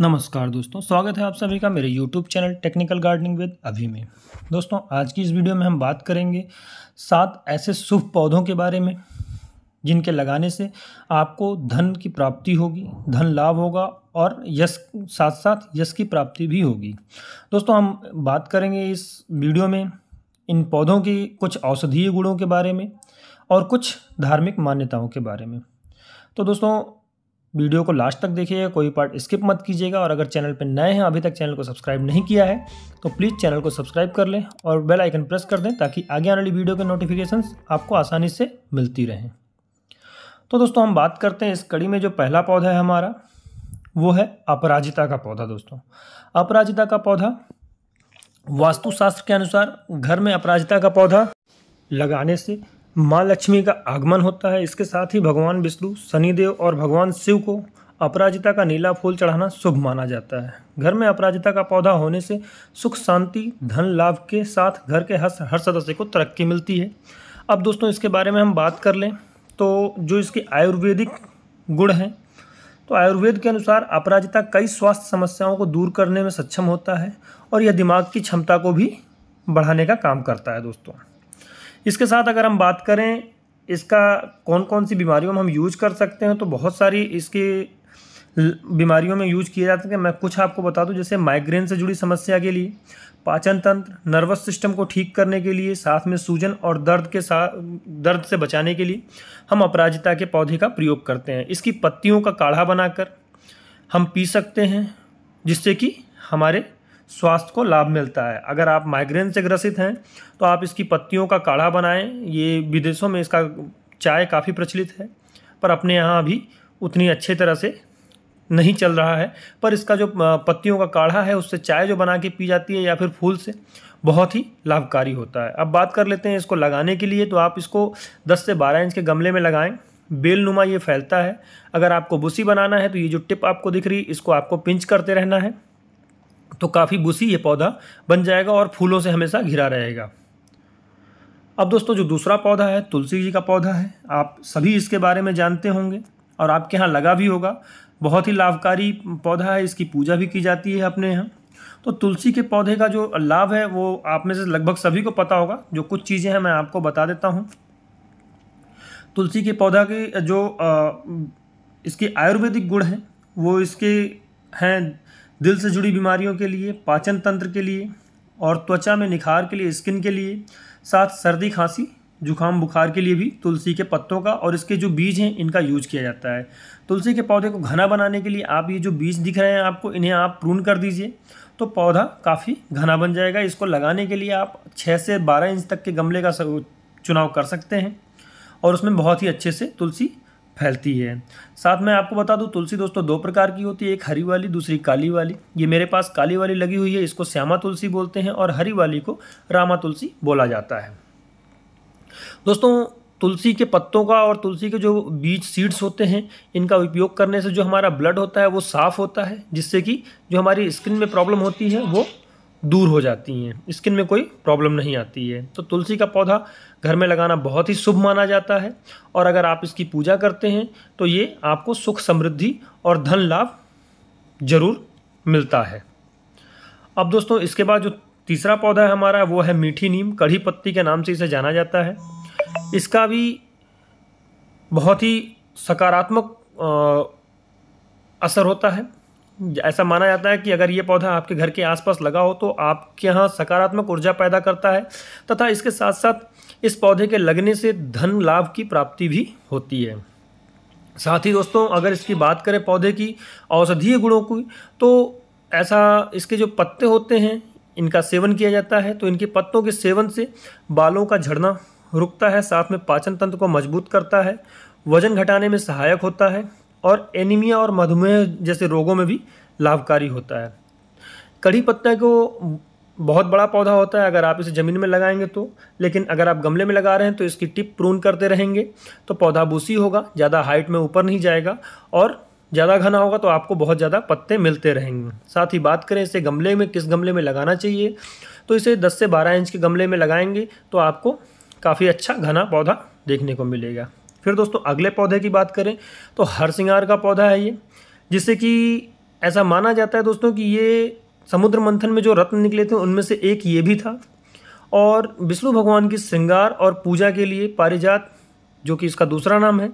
नमस्कार दोस्तों स्वागत है आप सभी का मेरे YouTube channel technical gardening with Abhi में दोस्तों आज की इस वीडियो में हम बात करेंगे सात ऐसे शुभ पौधों के बारे में जिनके लगाने से आपको धन की प्राप्ति होगी धन लाभ होगा और यश साथ साथ यश की प्राप्ति भी होगी दोस्तों हम बात करेंगे इस वीडियो में इन पौधों की कुछ औषधीय गुणों के बारे में और कुछ धार्मिक मान्यताओं के बारे में तो दोस्तों वीडियो को लास्ट तक देखिएगा कोई पार्ट स्किप मत कीजिएगा और अगर चैनल पर नए हैं अभी तक चैनल को सब्सक्राइब नहीं किया है तो प्लीज़ चैनल को सब्सक्राइब कर लें और बेल आइकन प्रेस कर दें ताकि आगे आने वाली वीडियो के नोटिफिकेशन आपको आसानी से मिलती रहें तो दोस्तों हम बात करते हैं इस कड़ी में जो पहला पौधा है हमारा वो है अपराजिता का पौधा दोस्तों अपराजिता का पौधा वास्तुशास्त्र के अनुसार घर में अपराजिता का पौधा लगाने से माँ लक्ष्मी का आगमन होता है इसके साथ ही भगवान विष्णु शनिदेव और भगवान शिव को अपराजिता का नीला फूल चढ़ाना शुभ माना जाता है घर में अपराजिता का पौधा होने से सुख शांति धन लाभ के साथ घर के हर हर सदस्य को तरक्की मिलती है अब दोस्तों इसके बारे में हम बात कर लें तो जो इसके आयुर्वेदिक गुण हैं तो आयुर्वेद के अनुसार अपराजिता कई स्वास्थ्य समस्याओं को दूर करने में सक्षम होता है और यह दिमाग की क्षमता को भी बढ़ाने का काम करता है दोस्तों इसके साथ अगर हम बात करें इसका कौन कौन सी बीमारियों में हम यूज कर सकते हैं तो बहुत सारी इसके बीमारियों में यूज किए जाते हैं मैं कुछ आपको बता दूं जैसे माइग्रेन से जुड़ी समस्या के लिए पाचन तंत्र नर्वस सिस्टम को ठीक करने के लिए साथ में सूजन और दर्द के साथ दर्द से बचाने के लिए हम अपराजिता के पौधे का प्रयोग करते हैं इसकी पत्तियों का काढ़ा बनाकर हम पी सकते हैं जिससे कि हमारे स्वास्थ्य को लाभ मिलता है अगर आप माइग्रेन से ग्रसित हैं तो आप इसकी पत्तियों का काढ़ा बनाएं ये विदेशों में इसका चाय काफ़ी प्रचलित है पर अपने यहाँ अभी उतनी अच्छे तरह से नहीं चल रहा है पर इसका जो पत्तियों का काढ़ा है उससे चाय जो बना के पी जाती है या फिर फूल से बहुत ही लाभकारी होता है अब बात कर लेते हैं इसको लगाने के लिए तो आप इसको 10 से 12 इंच के गमले में लगाएं बेल नुमा ये फैलता है अगर आपको बुसी बनाना है तो ये जो टिप आपको दिख रही इसको आपको पिंच करते रहना है तो काफ़ी बुसी ये पौधा बन जाएगा और फूलों से हमेशा घिरा रहेगा अब दोस्तों जो दूसरा पौधा है तुलसी जी का पौधा है आप सभी इसके बारे में जानते होंगे और आपके यहाँ लगा भी होगा बहुत ही लाभकारी पौधा है इसकी पूजा भी की जाती है अपने यहाँ तो तुलसी के पौधे का जो लाभ है वो आप में से लगभग सभी को पता होगा जो कुछ चीज़ें हैं मैं आपको बता देता हूँ तुलसी के पौधा के जो आ, इसके आयुर्वेदिक गुण हैं वो इसके हैं दिल से जुड़ी बीमारियों के लिए पाचन तंत्र के लिए और त्वचा में निखार के लिए स्किन के लिए साथ सर्दी खांसी जुकाम बुखार के लिए भी तुलसी के पत्तों का और इसके जो बीज हैं इनका यूज किया जाता है तुलसी के पौधे को घना बनाने के लिए आप ये जो बीज दिख रहे हैं आपको इन्हें आप प्रून कर दीजिए तो पौधा काफ़ी घना बन जाएगा इसको लगाने के लिए आप छः से बारह इंच तक के गमले का चुनाव कर सकते हैं और उसमें बहुत ही अच्छे से तुलसी फैलती है साथ में आपको बता दूं तुलसी दोस्तों दो प्रकार की होती है एक हरी वाली दूसरी काली वाली ये मेरे पास काली वाली लगी हुई है इसको श्यामा तुलसी बोलते हैं और हरी वाली को रामा तुलसी बोला जाता है दोस्तों तुलसी के पत्तों का और तुलसी के जो बीज सीड्स होते हैं इनका उपयोग करने से जो हमारा ब्लड होता है वो साफ़ होता है जिससे कि जो हमारी स्किन में प्रॉब्लम होती है वो दूर हो जाती हैं स्किन में कोई प्रॉब्लम नहीं आती है तो तुलसी का पौधा घर में लगाना बहुत ही शुभ माना जाता है और अगर आप इसकी पूजा करते हैं तो ये आपको सुख समृद्धि और धन लाभ ज़रूर मिलता है अब दोस्तों इसके बाद जो तीसरा पौधा है हमारा वो है मीठी नीम कढ़ी पत्ती के नाम से इसे जाना जाता है इसका भी बहुत ही सकारात्मक असर होता है ऐसा माना जाता है कि अगर ये पौधा आपके घर के आसपास लगा हो तो आपके यहाँ सकारात्मक ऊर्जा पैदा करता है तथा इसके साथ साथ इस पौधे के लगने से धन लाभ की प्राप्ति भी होती है साथ ही दोस्तों अगर इसकी बात करें पौधे की औषधीय गुणों की तो ऐसा इसके जो पत्ते होते हैं इनका सेवन किया जाता है तो इनके पत्तों के सेवन से बालों का झड़ना रुकता है साथ में पाचन तंत्र को मजबूत करता है वजन घटाने में सहायक होता है और एनीमिया और मधुमेह जैसे रोगों में भी लाभकारी होता है कड़ी पत्ता को बहुत बड़ा पौधा होता है अगर आप इसे ज़मीन में लगाएंगे तो लेकिन अगर आप गमले में लगा रहे हैं तो इसकी टिप प्रून करते रहेंगे तो पौधा बूसी होगा ज़्यादा हाइट में ऊपर नहीं जाएगा और ज़्यादा घना होगा तो आपको बहुत ज़्यादा पत्ते मिलते रहेंगे साथ ही बात करें इसे गमले में किस गमले में लगाना चाहिए तो इसे 10 से 12 इंच के गमले में लगाएंगे तो आपको काफ़ी अच्छा घना पौधा देखने को मिलेगा फिर दोस्तों अगले पौधे की बात करें तो हर सिंगार का पौधा है ये जिससे कि ऐसा माना जाता है दोस्तों कि ये समुद्र मंथन में जो रत्न निकले थे उनमें से एक ये भी था और विष्णु भगवान की श्रृंगार और पूजा के लिए पारिजात जो कि इसका दूसरा नाम है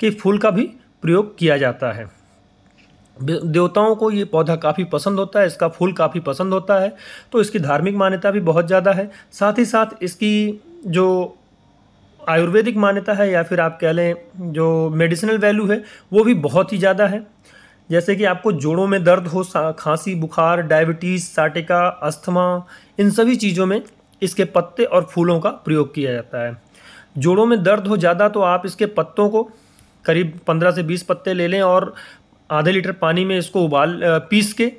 कि फूल का भी प्रयोग किया जाता है देवताओं को ये पौधा काफ़ी पसंद होता है इसका फूल काफ़ी पसंद होता है तो इसकी धार्मिक मान्यता भी बहुत ज़्यादा है साथ ही साथ इसकी जो आयुर्वेदिक मान्यता है या फिर आप कह लें जो मेडिसिनल वैल्यू है वो भी बहुत ही ज़्यादा है जैसे कि आपको जोड़ों में दर्द हो खांसी बुखार डायबिटीज़ साटिका अस्थमा इन सभी चीज़ों में इसके पत्ते और फूलों का प्रयोग किया जाता है जोड़ों में दर्द हो ज़्यादा तो आप इसके पत्तों को करीब पंद्रह से बीस पत्ते ले लें और आधे लीटर पानी में इसको उबाल पीस के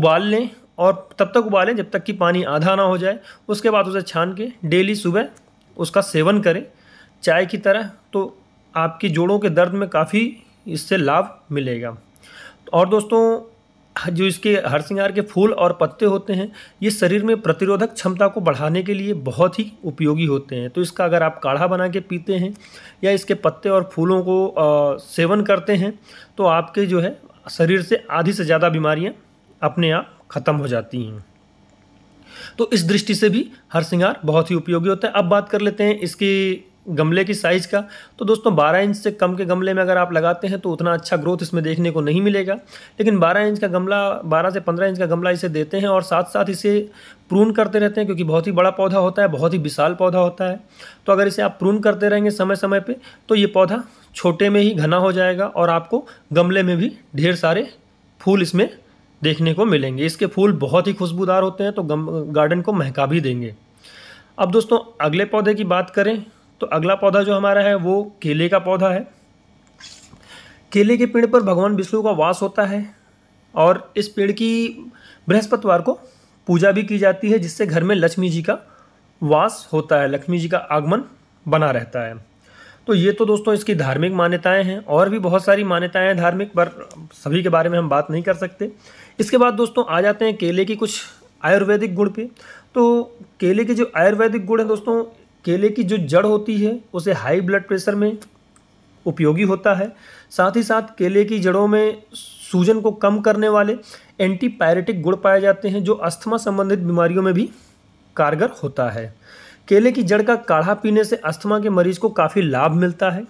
उबाल लें और तब तक उबालें जब तक कि पानी आधा ना हो जाए उसके बाद उसे छान के डेली सुबह उसका सेवन करें चाय की तरह तो आपकी जोड़ों के दर्द में काफ़ी इससे लाभ मिलेगा और दोस्तों जो इसके हर श्रृंगार के फूल और पत्ते होते हैं ये शरीर में प्रतिरोधक क्षमता को बढ़ाने के लिए बहुत ही उपयोगी होते हैं तो इसका अगर आप काढ़ा बना के पीते हैं या इसके पत्ते और फूलों को आ, सेवन करते हैं तो आपके जो है शरीर से आधी से ज़्यादा बीमारियां अपने आप ख़त्म हो जाती हैं तो इस दृष्टि से भी हर श्रृंगार बहुत ही उपयोगी होता है अब बात कर लेते हैं इसकी गमले की साइज़ का तो दोस्तों 12 इंच से कम के गमले में अगर आप लगाते हैं तो उतना अच्छा ग्रोथ इसमें देखने को नहीं मिलेगा लेकिन 12 इंच का गमला 12 से 15 इंच का गमला इसे देते हैं और साथ साथ इसे प्रून करते रहते हैं क्योंकि बहुत ही बड़ा पौधा होता है बहुत ही विशाल पौधा होता है तो अगर इसे आप प्रून करते रहेंगे समय समय पर तो ये पौधा छोटे में ही घना हो जाएगा और आपको गमले में भी ढेर सारे फूल इसमें देखने को मिलेंगे इसके फूल बहुत ही खुशबूदार होते हैं तो गम गार्डन को महका भी देंगे अब दोस्तों अगले पौधे की बात करें तो अगला पौधा जो हमारा है वो केले का पौधा है केले के पेड़ पर भगवान विष्णु का वास होता है और इस पेड़ की बृहस्पतिवार को पूजा भी की जाती है जिससे घर में लक्ष्मी जी का वास होता है लक्ष्मी जी का आगमन बना रहता है तो ये तो दोस्तों इसकी धार्मिक मान्यताएं हैं और भी बहुत सारी मान्यताएं हैं धार्मिक पर सभी के बारे में हम बात नहीं कर सकते इसके बाद दोस्तों आ जाते हैं केले की कुछ आयुर्वेदिक गुण पे तो केले के जो आयुर्वेदिक गुण हैं दोस्तों केले की जो जड़ होती है उसे हाई ब्लड प्रेशर में उपयोगी होता है साथ ही साथ केले की जड़ों में सूजन को कम करने वाले एंटीपायरेटिक गुड़ पाए जाते हैं जो अस्थमा संबंधित बीमारियों में भी कारगर होता है केले की जड़ का काढ़ा पीने से अस्थमा के मरीज को काफ़ी लाभ मिलता है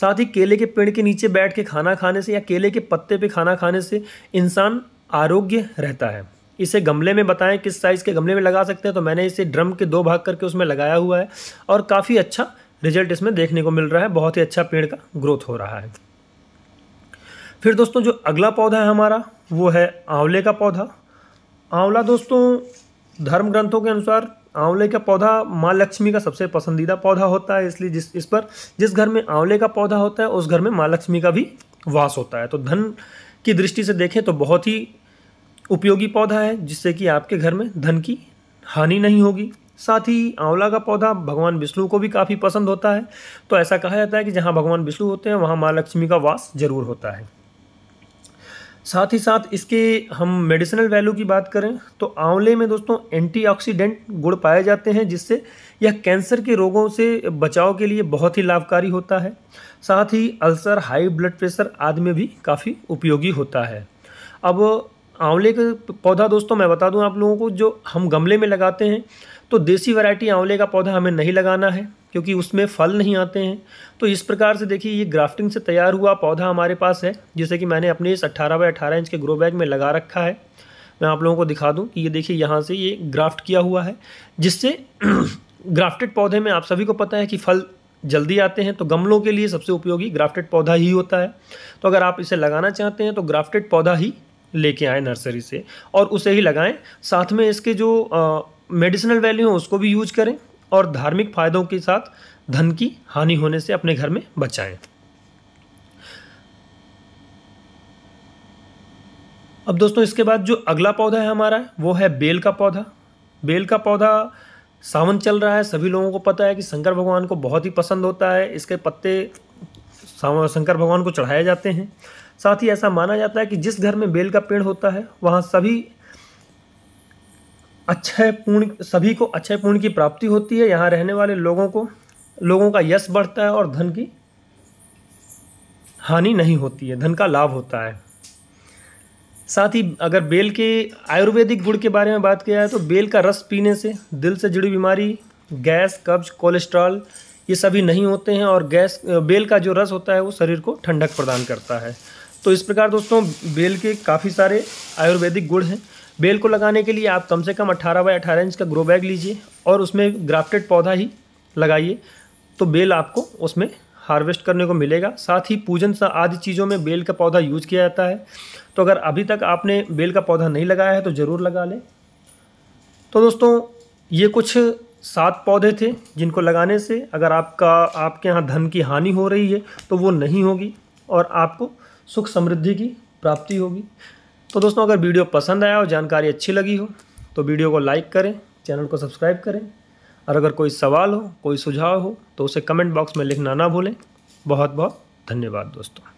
साथ ही केले के पेड़ के नीचे बैठ के खाना खाने से या केले के पत्ते पे खाना खाने से इंसान आरोग्य रहता है इसे गमले में बताएं किस साइज़ के गमले में लगा सकते हैं तो मैंने इसे ड्रम के दो भाग करके उसमें लगाया हुआ है और काफ़ी अच्छा रिजल्ट इसमें देखने को मिल रहा है बहुत ही अच्छा पेड़ का ग्रोथ हो रहा है फिर दोस्तों जो अगला पौधा है हमारा वो है आंवले का पौधा आंवला दोस्तों धर्म ग्रंथों के अनुसार आंवले का पौधा माँ लक्ष्मी का सबसे पसंदीदा पौधा होता है इसलिए जिस इस पर जिस घर में आंवले का पौधा होता है उस घर में माँ लक्ष्मी का भी वास होता है तो धन की दृष्टि से देखें तो बहुत ही उपयोगी पौधा है जिससे कि आपके घर में धन की हानि नहीं होगी साथ ही आंवला का पौधा भगवान विष्णु को भी काफ़ी पसंद होता है तो ऐसा कहा जाता है कि जहाँ भगवान विष्णु होते हैं वहाँ माँ लक्ष्मी का वास जरूर होता है साथ ही साथ इसके हम मेडिसिनल वैल्यू की बात करें तो आंवले में दोस्तों एंटीऑक्सीडेंट गुड़ पाए जाते हैं जिससे यह कैंसर के रोगों से बचाव के लिए बहुत ही लाभकारी होता है साथ ही अल्सर हाई ब्लड प्रेशर आदि में भी काफ़ी उपयोगी होता है अब आंवले का पौधा दोस्तों मैं बता दूं आप लोगों को जो हम गमले में लगाते हैं तो देसी वैरायटी आंवले का पौधा हमें नहीं लगाना है क्योंकि उसमें फल नहीं आते हैं तो इस प्रकार से देखिए ये ग्राफ्टिंग से तैयार हुआ पौधा हमारे पास है जैसे कि मैंने अपने इस अट्ठारह बाई अट्ठारह इंच के ग्रो बैग में लगा रखा है मैं आप लोगों को दिखा दूँ कि ये देखिए यहाँ से ये ग्राफ्ट किया हुआ है जिससे ग्राफ्टेड पौधे में आप सभी को पता है कि फल जल्दी आते हैं तो गमलों के लिए सबसे उपयोगी ग्राफ्टेड पौधा ही होता है तो अगर आप इसे लगाना चाहते हैं तो ग्राफ्टेड पौधा ही लेके आए नर्सरी से और उसे ही लगाएं साथ में इसके जो मेडिसिनल वैल्यू हैं उसको भी यूज करें और धार्मिक फायदों के साथ धन की हानि होने से अपने घर में बचाएं अब दोस्तों इसके बाद जो अगला पौधा है हमारा वो है बेल का पौधा बेल का पौधा सावन चल रहा है सभी लोगों को पता है कि शंकर भगवान को बहुत ही पसंद होता है इसके पत्ते शंकर भगवान को चढ़ाए जाते हैं साथ ही ऐसा माना जाता है कि जिस घर में बेल का पेड़ होता है वहाँ सभी अक्षय पूर्ण सभी को अक्षय पूर्ण की प्राप्ति होती है यहाँ रहने वाले लोगों को लोगों का यश बढ़ता है और धन की हानि नहीं होती है धन का लाभ होता है साथ ही अगर बेल के आयुर्वेदिक गुण के बारे में बात किया जाए तो बेल का रस पीने से दिल से जुड़ी बीमारी गैस कब्ज कोलेस्ट्रॉल ये सभी नहीं होते हैं और गैस बेल का जो रस होता है वो शरीर को ठंडक प्रदान करता है तो इस प्रकार दोस्तों बेल के काफ़ी सारे आयुर्वेदिक गुण हैं बेल को लगाने के लिए आप कम से कम 18 बाई 18 इंच का ग्रो बैग लीजिए और उसमें ग्राफ्टेड पौधा ही लगाइए तो बेल आपको उसमें हार्वेस्ट करने को मिलेगा साथ ही पूजन सा आदि चीज़ों में बेल का पौधा यूज किया जाता है तो अगर अभी तक आपने बेल का पौधा नहीं लगाया है तो ज़रूर लगा लें तो दोस्तों ये कुछ सात पौधे थे जिनको लगाने से अगर आपका आपके यहाँ धन की हानि हो रही है तो वो नहीं होगी और आपको सुख समृद्धि की प्राप्ति होगी तो दोस्तों अगर वीडियो पसंद आया और जानकारी अच्छी लगी हो तो वीडियो को लाइक करें चैनल को सब्सक्राइब करें और अगर कोई सवाल हो कोई सुझाव हो तो उसे कमेंट बॉक्स में लिखना ना भूलें बहुत बहुत धन्यवाद दोस्तों